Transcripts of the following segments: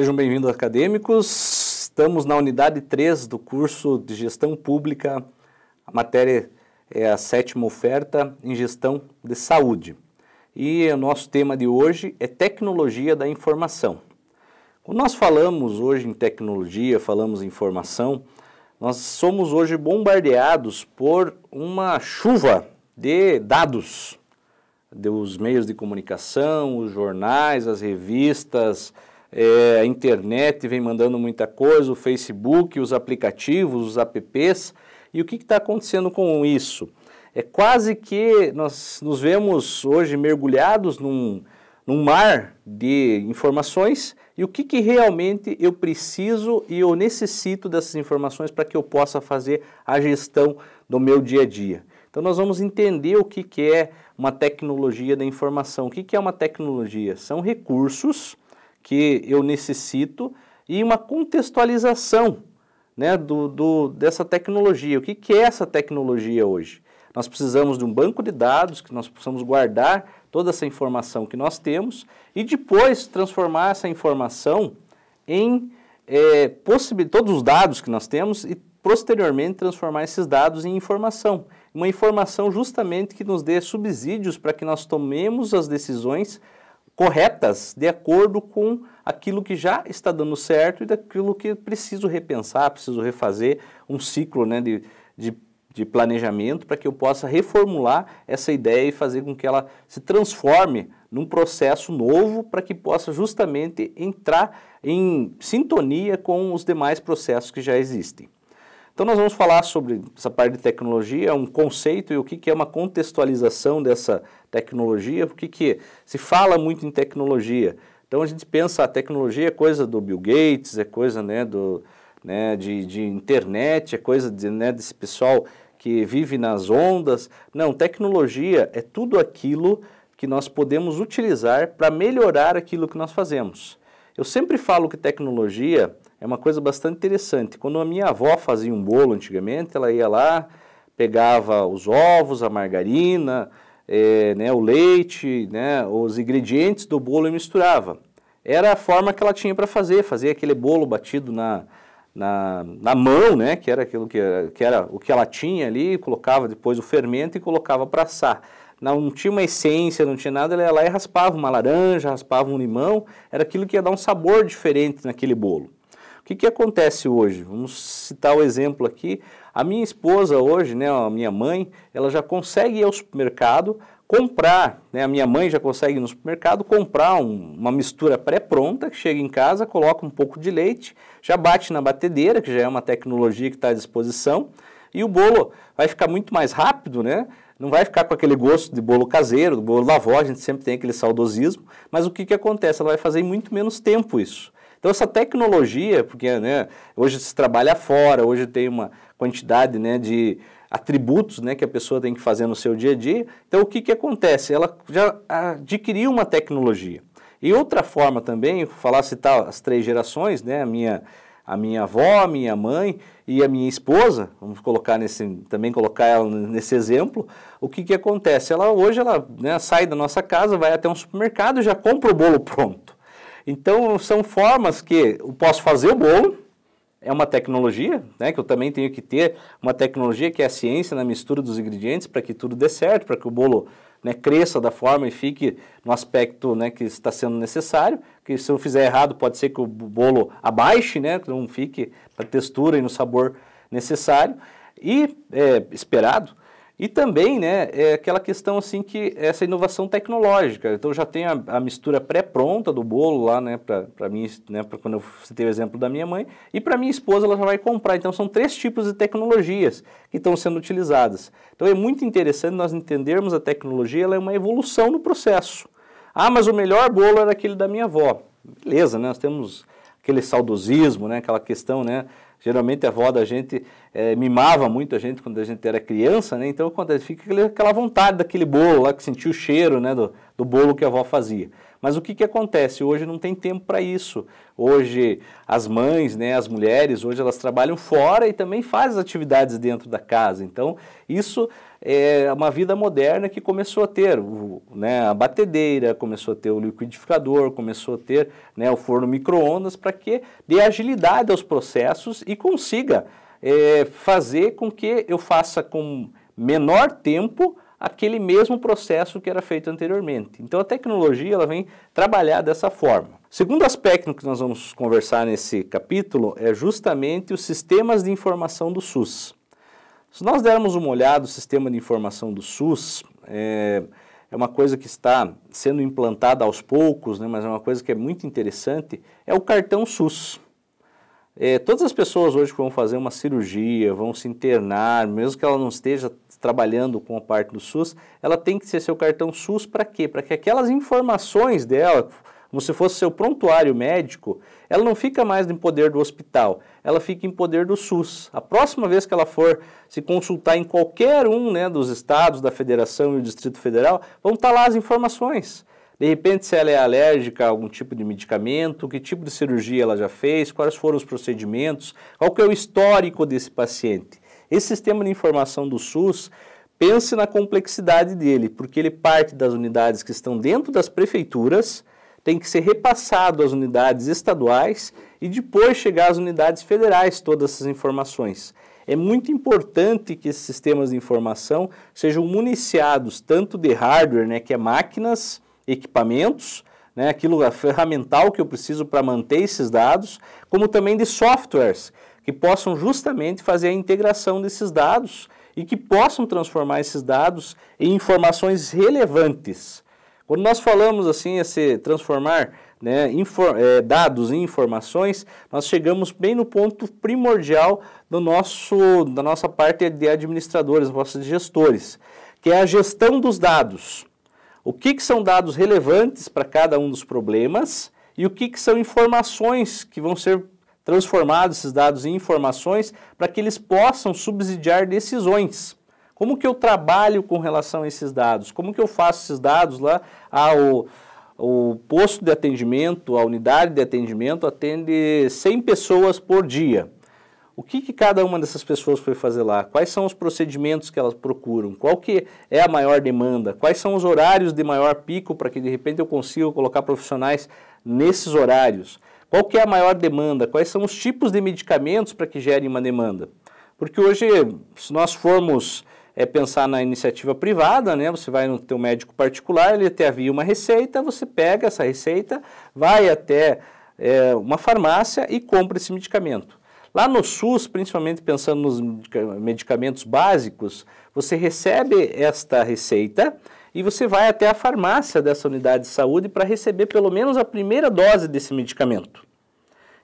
Sejam bem-vindos, acadêmicos. Estamos na unidade 3 do curso de Gestão Pública. A matéria é a sétima oferta em Gestão de Saúde. E o nosso tema de hoje é Tecnologia da Informação. Quando nós falamos hoje em tecnologia, falamos em informação, nós somos hoje bombardeados por uma chuva de dados dos meios de comunicação, os jornais, as revistas, é, a internet vem mandando muita coisa, o Facebook, os aplicativos, os apps. E o que está acontecendo com isso? É quase que nós nos vemos hoje mergulhados num, num mar de informações e o que, que realmente eu preciso e eu necessito dessas informações para que eu possa fazer a gestão do meu dia a dia. Então nós vamos entender o que, que é uma tecnologia da informação. O que, que é uma tecnologia? São recursos que eu necessito e uma contextualização né, do, do, dessa tecnologia. O que, que é essa tecnologia hoje? Nós precisamos de um banco de dados que nós possamos guardar toda essa informação que nós temos e depois transformar essa informação em é, todos os dados que nós temos e posteriormente transformar esses dados em informação. Uma informação justamente que nos dê subsídios para que nós tomemos as decisões corretas de acordo com aquilo que já está dando certo e daquilo que preciso repensar, preciso refazer um ciclo né, de, de, de planejamento para que eu possa reformular essa ideia e fazer com que ela se transforme num processo novo para que possa justamente entrar em sintonia com os demais processos que já existem. Então nós vamos falar sobre essa parte de tecnologia, um conceito e o que, que é uma contextualização dessa tecnologia, o que, que se fala muito em tecnologia. Então a gente pensa a tecnologia é coisa do Bill Gates, é coisa né, do, né, de, de internet, é coisa de, né, desse pessoal que vive nas ondas. Não, tecnologia é tudo aquilo que nós podemos utilizar para melhorar aquilo que nós fazemos. Eu sempre falo que tecnologia é uma coisa bastante interessante. Quando a minha avó fazia um bolo antigamente, ela ia lá, pegava os ovos, a margarina, é, né, o leite, né, os ingredientes do bolo e misturava. Era a forma que ela tinha para fazer, fazer aquele bolo batido na, na, na mão, né, que era aquilo que era, que era o que ela tinha ali, colocava depois o fermento e colocava para assar não tinha uma essência, não tinha nada, ela ia lá e raspava uma laranja, raspava um limão, era aquilo que ia dar um sabor diferente naquele bolo que, que acontece hoje? Vamos citar o exemplo aqui. A minha esposa hoje, né, a minha mãe, ela já consegue ir ao supermercado comprar, né, a minha mãe já consegue ir no supermercado comprar um, uma mistura pré-pronta, que chega em casa, coloca um pouco de leite, já bate na batedeira, que já é uma tecnologia que está à disposição, e o bolo vai ficar muito mais rápido, né? não vai ficar com aquele gosto de bolo caseiro, do bolo da avó, a gente sempre tem aquele saudosismo, mas o que, que acontece? Ela vai fazer em muito menos tempo isso. Então, essa tecnologia, porque né, hoje se trabalha fora, hoje tem uma quantidade né, de atributos né, que a pessoa tem que fazer no seu dia a dia. Então, o que, que acontece? Ela já adquiriu uma tecnologia. E outra forma também, falar citar as três gerações, né, a minha a minha avó, a minha mãe e a minha esposa, vamos colocar nesse, também colocar ela nesse exemplo, o que, que acontece? Ela hoje ela né, sai da nossa casa, vai até um supermercado e já compra o bolo pronto. Então, são formas que eu posso fazer o bolo, é uma tecnologia, né, que eu também tenho que ter uma tecnologia que é a ciência na mistura dos ingredientes para que tudo dê certo, para que o bolo né, cresça da forma e fique no aspecto né, que está sendo necessário, que se eu fizer errado pode ser que o bolo abaixe, né, que não fique na textura e no sabor necessário e é, esperado. E também, né, é aquela questão assim que essa inovação tecnológica. Então já tem a, a mistura pré-pronta do bolo lá, né, para mim, né, para quando eu citei o exemplo da minha mãe, e para minha esposa ela já vai comprar. Então são três tipos de tecnologias que estão sendo utilizadas. Então é muito interessante nós entendermos a tecnologia, ela é uma evolução no processo. Ah, mas o melhor bolo era aquele da minha avó. Beleza, né? Nós temos aquele saudosismo, né, aquela questão, né, Geralmente a avó da gente é, mimava muito a gente quando a gente era criança, né? Então quando fica aquela vontade daquele bolo lá que sentiu o cheiro, né, do, do bolo que a avó fazia. Mas o que, que acontece? Hoje não tem tempo para isso. Hoje as mães, né, as mulheres, hoje elas trabalham fora e também fazem as atividades dentro da casa. Então isso é, uma vida moderna que começou a ter o, né, a batedeira, começou a ter o liquidificador, começou a ter né, o forno micro-ondas para que dê agilidade aos processos e consiga é, fazer com que eu faça com menor tempo aquele mesmo processo que era feito anteriormente. Então a tecnologia ela vem trabalhar dessa forma. segundo aspecto que nós vamos conversar nesse capítulo é justamente os sistemas de informação do SUS. Se nós dermos uma olhada, o sistema de informação do SUS é, é uma coisa que está sendo implantada aos poucos, né, mas é uma coisa que é muito interessante, é o cartão SUS. É, todas as pessoas hoje que vão fazer uma cirurgia, vão se internar, mesmo que ela não esteja trabalhando com a parte do SUS, ela tem que ser seu cartão SUS para quê? Para que aquelas informações dela, como se fosse seu prontuário médico, ela não fica mais em poder do hospital, ela fica em poder do SUS. A próxima vez que ela for se consultar em qualquer um né, dos estados da federação e do Distrito Federal, vão estar tá lá as informações. De repente, se ela é alérgica a algum tipo de medicamento, que tipo de cirurgia ela já fez, quais foram os procedimentos, qual que é o histórico desse paciente. Esse sistema de informação do SUS, pense na complexidade dele, porque ele parte das unidades que estão dentro das prefeituras, tem que ser repassado às unidades estaduais e depois chegar às unidades federais todas essas informações. É muito importante que esses sistemas de informação sejam municiados tanto de hardware, né, que é máquinas, equipamentos, né, aquilo a é ferramental que eu preciso para manter esses dados, como também de softwares que possam justamente fazer a integração desses dados e que possam transformar esses dados em informações relevantes. Quando nós falamos assim, se transformar né, é, dados em informações, nós chegamos bem no ponto primordial do nosso, da nossa parte de administradores, nossos gestores, que é a gestão dos dados. O que, que são dados relevantes para cada um dos problemas e o que, que são informações que vão ser transformados esses dados em informações para que eles possam subsidiar decisões. Como que eu trabalho com relação a esses dados? Como que eu faço esses dados lá ao ah, o posto de atendimento, a unidade de atendimento atende 100 pessoas por dia. O que, que, cada uma dessas pessoas foi fazer lá? Quais são os procedimentos que elas procuram? Qual que é a maior demanda? Quais são os horários de maior pico para que de repente eu consiga colocar profissionais nesses horários? Qual que é a maior demanda? Quais são os tipos de medicamentos para que gerem uma demanda? Porque hoje, se nós formos é pensar na iniciativa privada, né? Você vai no teu médico particular, ele te havia uma receita, você pega essa receita, vai até é, uma farmácia e compra esse medicamento. Lá no SUS, principalmente pensando nos medicamentos básicos, você recebe esta receita e você vai até a farmácia dessa unidade de saúde para receber pelo menos a primeira dose desse medicamento.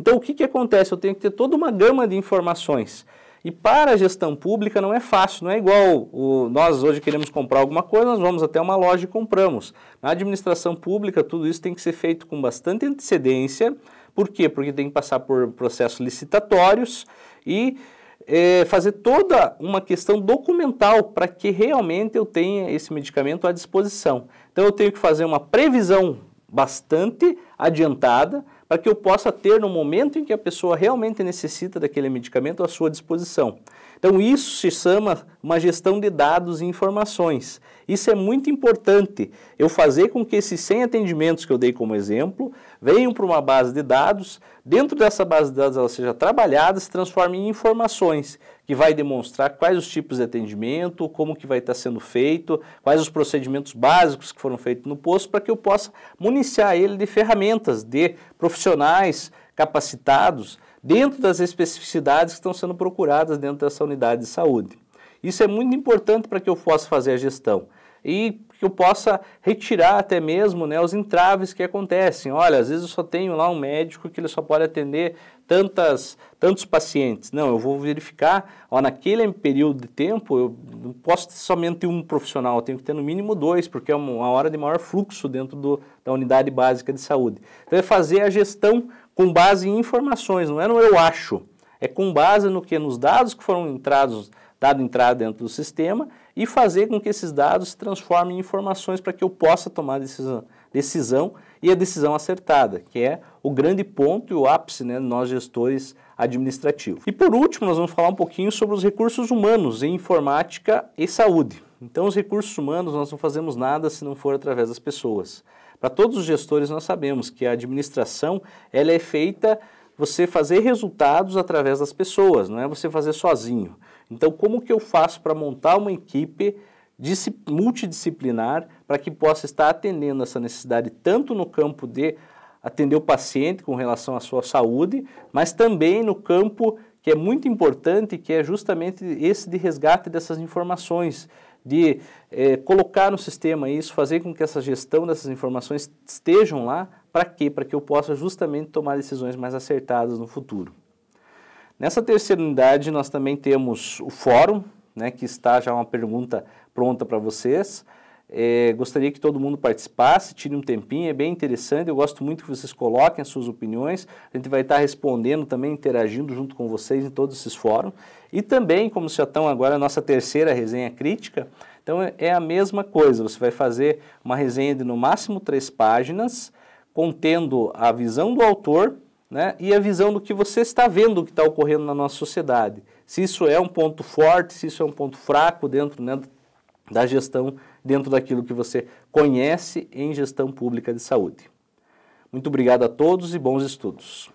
Então, o que, que acontece? Eu tenho que ter toda uma gama de informações e para a gestão pública não é fácil, não é igual o, nós hoje queremos comprar alguma coisa, nós vamos até uma loja e compramos. Na administração pública, tudo isso tem que ser feito com bastante antecedência. Por quê? Porque tem que passar por processos licitatórios e é, fazer toda uma questão documental para que realmente eu tenha esse medicamento à disposição. Então eu tenho que fazer uma previsão bastante adiantada para que eu possa ter no momento em que a pessoa realmente necessita daquele medicamento à sua disposição. Então, isso se chama uma gestão de dados e informações. Isso é muito importante, eu fazer com que esses 100 atendimentos que eu dei como exemplo venham para uma base de dados, dentro dessa base de dados ela seja trabalhada, se transforme em informações que vai demonstrar quais os tipos de atendimento, como que vai estar sendo feito, quais os procedimentos básicos que foram feitos no posto, para que eu possa municiar ele de ferramentas, de profissionais capacitados dentro das especificidades que estão sendo procuradas dentro dessa unidade de saúde. Isso é muito importante para que eu possa fazer a gestão e que eu possa retirar até mesmo né, os entraves que acontecem. Olha, às vezes eu só tenho lá um médico que ele só pode atender tantas, tantos pacientes. Não, eu vou verificar, ó, naquele período de tempo, eu não posso ter somente um profissional, eu tenho que ter no mínimo dois, porque é uma hora de maior fluxo dentro do, da unidade básica de saúde. Então é fazer a gestão com base em informações, não é no eu acho, é com base no que? Nos dados que foram entrados, dado entrada dentro do sistema e fazer com que esses dados se transformem em informações para que eu possa tomar decisão, decisão e a decisão acertada, que é o grande ponto e o ápice né, nós gestores administrativos. E por último, nós vamos falar um pouquinho sobre os recursos humanos em informática e saúde. Então, os recursos humanos nós não fazemos nada se não for através das pessoas. Para todos os gestores, nós sabemos que a administração ela é feita você fazer resultados através das pessoas, não é você fazer sozinho. Então, como que eu faço para montar uma equipe multidisciplinar para que possa estar atendendo essa necessidade tanto no campo de atender o paciente com relação à sua saúde, mas também no campo que é muito importante, que é justamente esse de resgate dessas informações, de eh, colocar no sistema isso, fazer com que essa gestão dessas informações estejam lá, para quê? Para que eu possa justamente tomar decisões mais acertadas no futuro. Nessa terceira unidade, nós também temos o fórum, né, que está já uma pergunta pronta para vocês. É, gostaria que todo mundo participasse, tire um tempinho, é bem interessante. Eu gosto muito que vocês coloquem as suas opiniões. A gente vai estar respondendo também, interagindo junto com vocês em todos esses fóruns. E também, como já estão agora a nossa terceira resenha crítica, então é, é a mesma coisa. Você vai fazer uma resenha de no máximo três páginas, contendo a visão do autor né, e a visão do que você está vendo o que está ocorrendo na nossa sociedade. Se isso é um ponto forte, se isso é um ponto fraco dentro né, da gestão, dentro daquilo que você conhece em gestão pública de saúde. Muito obrigado a todos e bons estudos.